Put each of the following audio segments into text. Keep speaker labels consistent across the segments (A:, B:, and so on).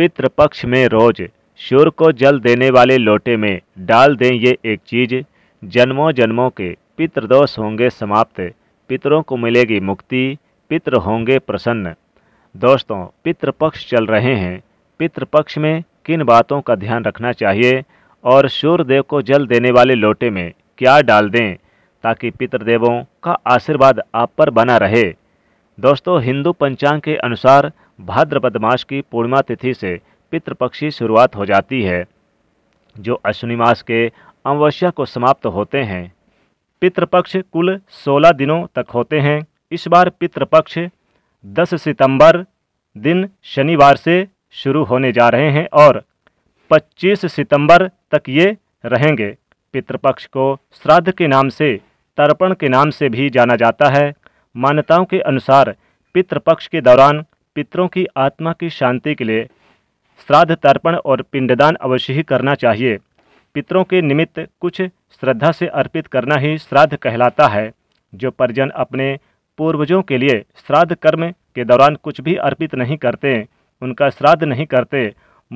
A: पितृपक्ष में रोज शुर को जल देने वाले लोटे में डाल दें ये एक चीज जन्मों जन्मों के पितृदोष होंगे समाप्त पितरों को मिलेगी मुक्ति पितृ होंगे प्रसन्न दोस्तों पितृपक्ष चल रहे हैं पितृपक्ष में किन बातों का ध्यान रखना चाहिए और सूर्यदेव को जल देने वाले लोटे में क्या डाल दें ताकि पितृदेवों का आशीर्वाद आप पर बना रहे दोस्तों हिंदू पंचांग के अनुसार भाद्रपद मास की पूर्णिमा तिथि से पितृपक्ष की शुरुआत हो जाती है जो अश्विनी मास के अमावस्या को समाप्त होते हैं पितृपक्ष कुल 16 दिनों तक होते हैं इस बार पितृपक्ष 10 सितंबर दिन शनिवार से शुरू होने जा रहे हैं और 25 सितंबर तक ये रहेंगे पितृपक्ष को श्राद्ध के नाम से तर्पण के नाम से भी जाना जाता है मान्यताओं के अनुसार पितृपक्ष के दौरान पितरों की आत्मा की शांति के लिए श्राद्ध तर्पण और पिंडदान अवश्य ही करना चाहिए पितरों के निमित्त कुछ श्रद्धा से अर्पित करना ही श्राद्ध कहलाता है जो परिजन अपने पूर्वजों के लिए श्राद्ध कर्म के दौरान कुछ भी अर्पित नहीं करते उनका श्राद्ध नहीं करते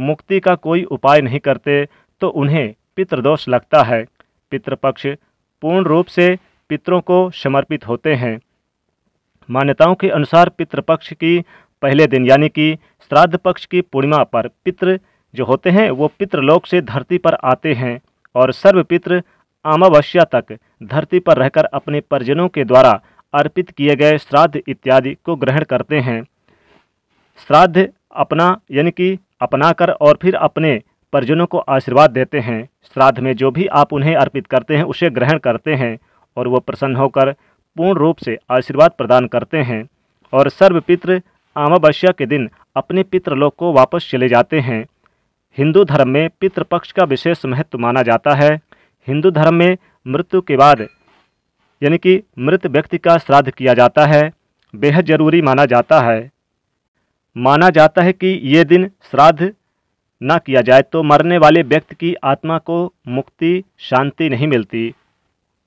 A: मुक्ति का कोई उपाय नहीं करते तो उन्हें पितृदोष लगता है पितृपक्ष पूर्ण रूप से पितरों को समर्पित होते हैं मान्यताओं के अनुसार पितृपक्ष की पहले दिन यानी कि श्राद्ध पक्ष की पूर्णिमा पर पितृ जो होते हैं वो पितृलोक से धरती पर आते हैं और सर्व पितृ अमावस्या तक धरती पर रहकर अपने परिजनों के द्वारा अर्पित किए गए श्राद्ध इत्यादि को ग्रहण करते हैं श्राद्ध अपना यानी कि अपनाकर और फिर अपने परिजनों को आशीर्वाद देते हैं श्राद्ध में जो भी आप उन्हें अर्पित करते हैं उसे ग्रहण करते हैं और वो प्रसन्न होकर पूर्ण रूप से आशीर्वाद प्रदान करते हैं और सर्व पितृ अमावस्या के दिन अपने पितृलोक को वापस चले जाते हैं हिंदू धर्म में पितृपक्ष का विशेष महत्व माना जाता है हिंदू धर्म में मृत्यु के बाद यानी कि मृत व्यक्ति का श्राद्ध किया जाता है बेहद जरूरी माना जाता है माना जाता है कि ये दिन श्राद्ध ना किया जाए तो मरने वाले व्यक्ति की आत्मा को मुक्ति शांति नहीं मिलती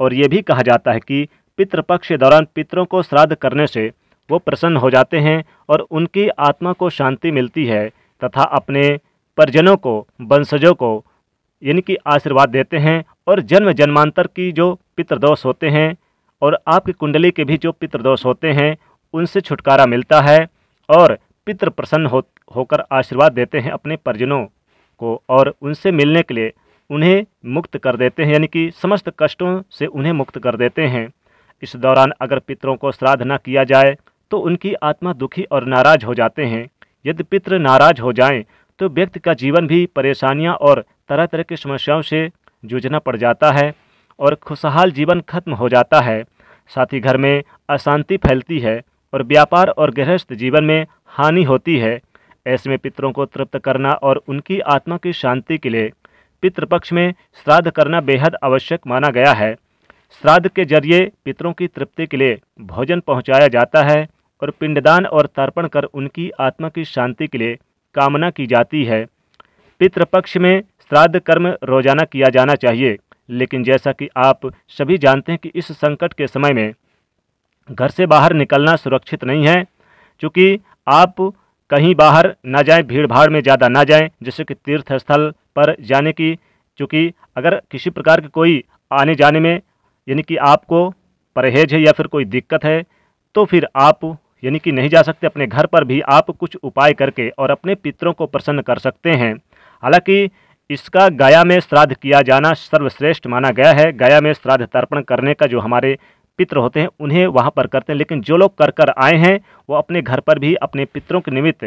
A: और ये भी कहा जाता है कि पितृपक्ष के दौरान पितरों को श्राद्ध करने से वो प्रसन्न हो जाते हैं और उनकी आत्मा को शांति मिलती है तथा अपने परिजनों को वंशजों को इनकी आशीर्वाद देते हैं और जन्म जन्मांतर की जो पितृदोष होते हैं और आपकी कुंडली के भी जो पितृदोष होते हैं उनसे छुटकारा मिलता है और पितृ प्रसन्न हो होकर आशीर्वाद देते हैं अपने परिजनों को और उनसे मिलने के लिए उन्हें मुक्त कर देते हैं यानी कि समस्त कष्टों से उन्हें मुक्त कर देते हैं इस दौरान अगर पितरों को श्राद्ध न किया जाए तो उनकी आत्मा दुखी और नाराज हो जाते हैं यदि पितृ नाराज हो जाएं तो व्यक्ति का जीवन भी परेशानियां और तरह तरह की समस्याओं से जूझना पड़ जाता है और खुशहाल जीवन खत्म हो जाता है साथ ही घर में अशांति फैलती है और व्यापार और गृहस्थ जीवन में हानि होती है ऐसे में पितरों को तृप्त करना और उनकी आत्मा की शांति के लिए पितृपक्ष में श्राद्ध करना बेहद आवश्यक माना गया है श्राद्ध के जरिए पितरों की तृप्ति के लिए भोजन पहुंचाया जाता है और पिंडदान और तर्पण कर उनकी आत्मा की शांति के लिए कामना की जाती है पितृपक्ष में श्राद्ध कर्म रोजाना किया जाना चाहिए लेकिन जैसा कि आप सभी जानते हैं कि इस संकट के समय में घर से बाहर निकलना सुरक्षित नहीं है क्योंकि आप कहीं बाहर ना जाएं भीड़ भाड़ में ज़्यादा ना जाएं जैसे कि तीर्थ स्थल पर जाने की क्योंकि अगर किसी प्रकार की कोई आने जाने में यानी कि आपको परहेज है या फिर कोई दिक्कत है तो फिर आप यानी कि नहीं जा सकते अपने घर पर भी आप कुछ उपाय करके और अपने पितरों को प्रसन्न कर सकते हैं हालांकि इसका गया में श्राद्ध किया जाना सर्वश्रेष्ठ माना गया है गया में श्राद्ध तर्पण करने का जो हमारे पित्र होते हैं उन्हें वहाँ पर करते हैं लेकिन जो लोग कर कर आए हैं वो अपने घर पर भी अपने पितरों के निमित्त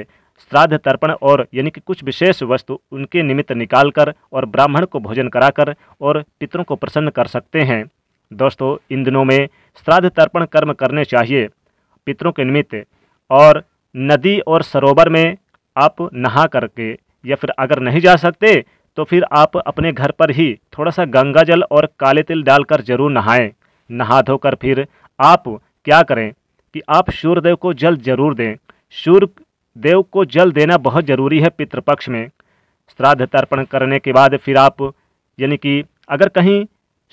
A: श्राद्ध तर्पण और यानी कि कुछ विशेष वस्तु उनके निमित्त निकाल कर और ब्राह्मण को भोजन कराकर और पितरों को प्रसन्न कर सकते हैं दोस्तों इन दिनों में श्राद्ध तर्पण कर्म करने चाहिए पितरों के निमित्त और नदी और सरोवर में आप नहा करके या फिर अगर नहीं जा सकते तो फिर आप अपने घर पर ही थोड़ा सा गंगा जल और काले तिल डालकर जरूर नहाएं नहा धोकर फिर आप क्या करें कि आप सूर्यदेव को जल जरूर दें सूर्य देव को जल देना बहुत ज़रूरी है पितृपक्ष में श्राद्ध तर्पण करने के बाद फिर आप यानी कि अगर कहीं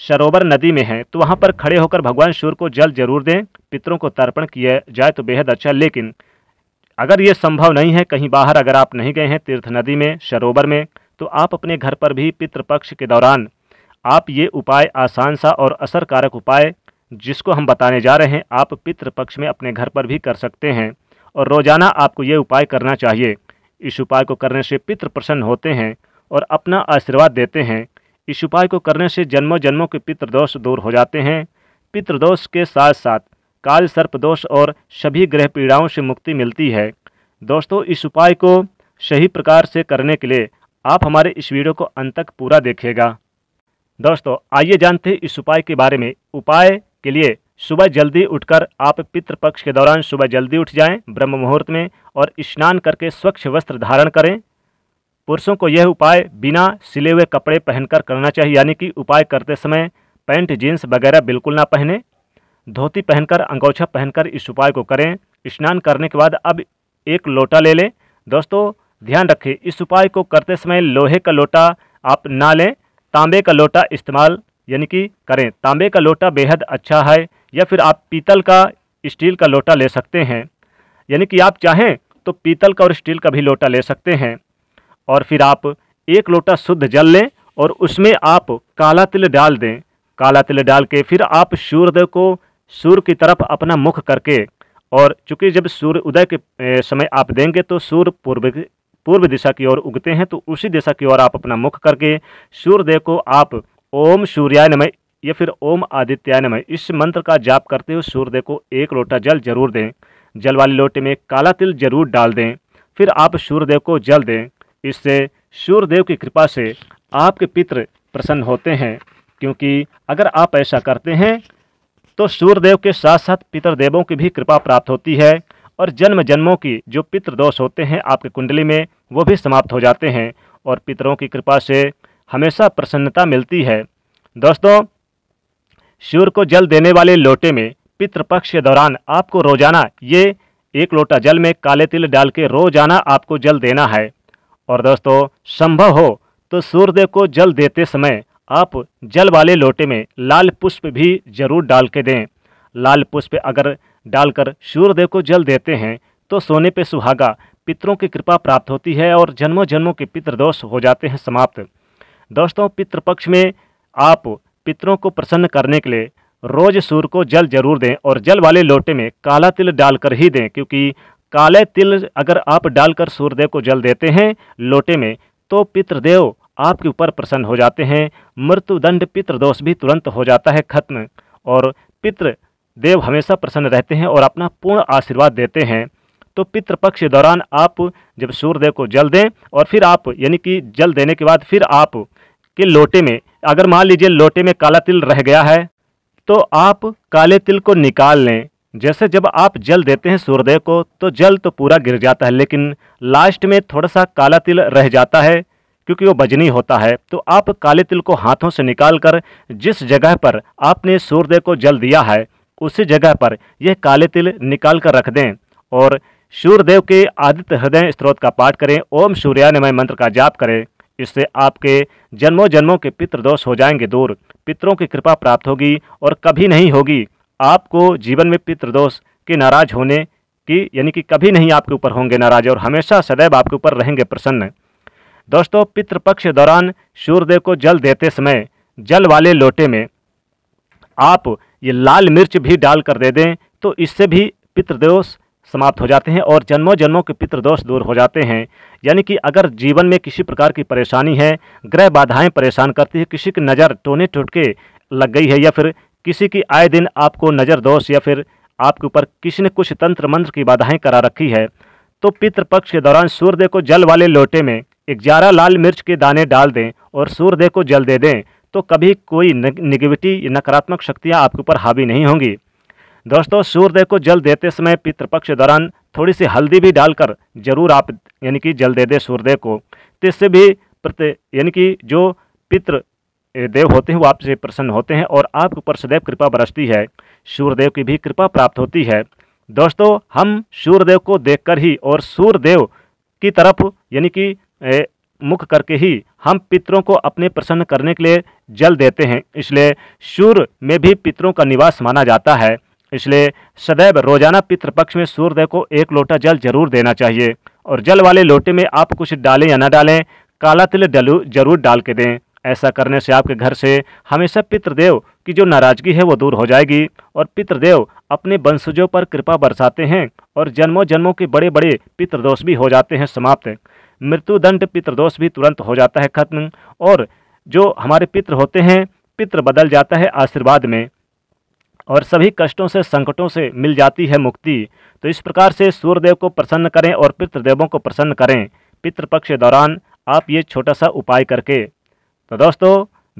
A: सरोवर नदी में है तो वहाँ पर खड़े होकर भगवान सूर्य को जल जरूर दें पितरों को तर्पण किया जाए तो बेहद अच्छा लेकिन अगर ये संभव नहीं है कहीं बाहर अगर आप नहीं गए हैं तीर्थ नदी में सरोवर में तो आप अपने घर पर भी पितृपक्ष के दौरान आप ये उपाय आसान सा और असरकारक उपाय जिसको हम बताने जा रहे हैं आप पितृपक्ष में अपने घर पर भी कर सकते हैं और रोज़ाना आपको ये उपाय करना चाहिए इस उपाय को करने से पितृ प्रसन्न होते हैं और अपना आशीर्वाद देते हैं इस उपाय को करने से जन्मों जन्मों के पितृदोष दूर हो जाते हैं पितृदोष के साथ साथ काल सर्पदोष और सभी ग्रह पीड़ाओं से मुक्ति मिलती है दोस्तों इस उपाय को सही प्रकार से करने के लिए आप हमारे इस वीडियो को अंत तक पूरा देखेगा दोस्तों आइए जानते हैं इस उपाय के बारे में उपाय के लिए सुबह जल्दी उठकर आप पितृपक्ष के दौरान सुबह जल्दी उठ जाएं ब्रह्म मुहूर्त में और स्नान करके स्वच्छ वस्त्र धारण करें पुरुषों को यह उपाय बिना सिले हुए कपड़े पहनकर करना चाहिए यानी कि उपाय करते समय पैंट जीन्स वगैरह बिल्कुल ना पहने धोती पहनकर अंगोछा पहनकर इस उपाय को करें स्नान करने के बाद अब एक लोटा ले लें दोस्तों ध्यान रखें इस उपाय को करते समय लोहे का लोटा आप ना लें तांबे का लोटा इस्तेमाल यानी कि करें तांबे का लोटा बेहद अच्छा है या फिर आप पीतल का स्टील का लोटा ले सकते हैं यानी कि आप चाहें तो पीतल का और स्टील का भी लोटा ले सकते हैं और फिर आप एक लोटा शुद्ध जल लें और उसमें आप काला तिल डाल दें काला तिल डाल के फिर आप सूर्यदेव को सूर्य की तरफ अपना मुख करके और चूँकि जब सूर्य उदय के समय आप देंगे तो सूर्य पूर्व पूर्व दिशा की ओर उगते हैं तो उसी दिशा की ओर आप अपना मुख करके सूर्यदेव को आप ओम सूर्याय नमय या फिर ओम आदित्याय नमय इस मंत्र का जाप करते हुए सूर्यदेव को एक लोटा जल जरूर दें जल वाले लोटे में काला तिल जरूर डाल दें फिर आप सूर्यदेव को जल दें इससे सूर्यदेव की कृपा से आपके पितृ प्रसन्न होते हैं क्योंकि अगर आप ऐसा करते हैं तो सूर्यदेव के साथ साथ पितृदेवों की भी कृपा प्राप्त होती है और जन्म जन्मों की जो पितृदोष होते हैं आपके कुंडली में वो भी समाप्त हो जाते हैं और पितरों की कृपा से हमेशा प्रसन्नता मिलती है दोस्तों सूर्य को जल देने वाले लोटे में पितृपक्ष के दौरान आपको रोजाना ये एक लोटा जल में काले तिल डाल के रोजाना आपको जल देना है और दोस्तों संभव हो तो सूर्य को जल देते समय आप जल वाले लोटे में लाल पुष्प भी जरूर डाल के दें लाल पुष्प अगर डालकर सूर्यदेव को जल देते हैं तो सोने पे सुहागा पितरों की कृपा प्राप्त होती है और जन्मों जन्मों के पितृदोष हो जाते हैं समाप्त दोस्तों पितृपक्ष में आप पितरों को प्रसन्न करने के लिए रोज़ सूर्य को जल जरूर दें और जल वाले लोटे में काला तिल डालकर ही दें क्योंकि काले तिल अगर आप डालकर सूर्यदेव को जल देते हैं लोटे में तो पितृदेव आपके ऊपर प्रसन्न हो जाते हैं मृत्युदंड पितृदोष भी तुरंत हो जाता है खत्म और पितृ देव हमेशा प्रसन्न रहते हैं और अपना पूर्ण आशीर्वाद देते हैं तो पितृपक्ष के दौरान आप जब सूर्यदेव को जल दें और फिर आप यानी कि जल देने के बाद फिर आप के लोटे में अगर मान लीजिए लोटे में काला तिल रह गया है तो आप काले तिल को निकाल लें जैसे जब आप जल देते हैं सूर्योदय को तो जल तो पूरा गिर जाता है लेकिन लास्ट में थोड़ा सा काला तिल रह जाता है क्योंकि वो बजनी होता है तो आप काले तिल को हाथों से निकाल कर जिस जगह पर आपने सूर्योदय को जल दिया है उसी जगह पर यह काले तिल निकाल कर रख दें और सूर्यदेव के आदित्य हृदय स्त्रोत का पाठ करें ओम सूर्यानमय मंत्र का जाप करें इससे आपके जन्मों जन्मों के पितृदोष हो जाएंगे दूर पितरों की कृपा प्राप्त होगी और कभी नहीं होगी आपको जीवन में पितृदोष के नाराज होने की यानी कि कभी नहीं आपके ऊपर होंगे नाराज और हमेशा सदैव आपके ऊपर रहेंगे प्रसन्न दोस्तों पितृपक्ष दौरान सूर्यदेव को जल देते समय जल वाले लोटे में आप ये लाल मिर्च भी डाल कर दे दें तो इससे भी पितृदोष समाप्त हो जाते हैं और जन्मों जन्मों के पितृदोष दूर हो जाते हैं यानी कि अगर जीवन में किसी प्रकार की परेशानी है ग्रह बाधाएं परेशान करती है किसी की नज़र टोने टोटके लग गई है या फिर किसी की आए दिन आपको नज़र दोष या फिर आपके ऊपर किसी ने कुछ तंत्र मंत्र की बाधाएं करा रखी है तो पितृपक्ष के दौरान सूर्यदेव को जल वाले लोटे में ग्यारह लाल मिर्च के दाने डाल दें और सूर्यदेव को जल दे दें तो कभी कोई निगेटिविटी या नकारात्मक शक्तियाँ आपके ऊपर हावी नहीं होंगी दोस्तों सूर्यदेव को जल देते समय पितृपक्ष के दौरान थोड़ी सी हल्दी भी डालकर जरूर आप यानी कि जल दे दें सूर्यदेव को तो इससे भी प्रति यानी कि जो पितृ देव होते हैं वो आपसे प्रसन्न होते हैं और आपके ऊपर सदैव कृपा बरसती है सूर्यदेव की भी कृपा प्राप्त होती है दोस्तों हम सूर्यदेव को देख ही और सूर्यदेव की तरफ यानी कि मुख करके ही हम पितरों को अपने प्रसन्न करने के लिए जल देते हैं इसलिए सूर्य में भी पितरों का निवास माना जाता है इसलिए सदैव रोजाना पितृपक्ष में सूर्यदेव को एक लोटा जल जरूर देना चाहिए और जल वाले लोटे में आप कुछ डालें या ना डालें काला तिल डलू जरूर डाल के दें ऐसा करने से आपके घर से हमेशा पितृदेव की जो नाराज़गी है वो दूर हो जाएगी और पितृदेव अपने वंशजों पर कृपा बरसाते हैं और जन्मों जन्मों के बड़े बड़े पितृदोष भी हो जाते हैं समाप्त मृत्युदंड पितृदोष भी तुरंत हो जाता है खत्म और जो हमारे पितृ होते हैं पितृ बदल जाता है आशीर्वाद में और सभी कष्टों से संकटों से मिल जाती है मुक्ति तो इस प्रकार से सूर्यदेव को प्रसन्न करें और पितृदेवों को प्रसन्न करें पितृपक्ष के दौरान आप ये छोटा सा उपाय करके तो दोस्तों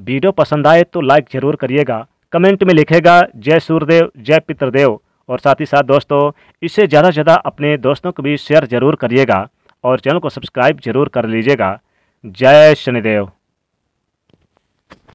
A: वीडियो पसंद आए तो लाइक ज़रूर करिएगा कमेंट में लिखेगा जय सूर्यदेव जय पितृदेव और साथ ही साथ दोस्तों इससे ज़्यादा से ज़्यादा अपने दोस्तों को भी शेयर ज़रूर करिएगा और चैनल को सब्सक्राइब जरूर कर लीजिएगा जय शनिदेव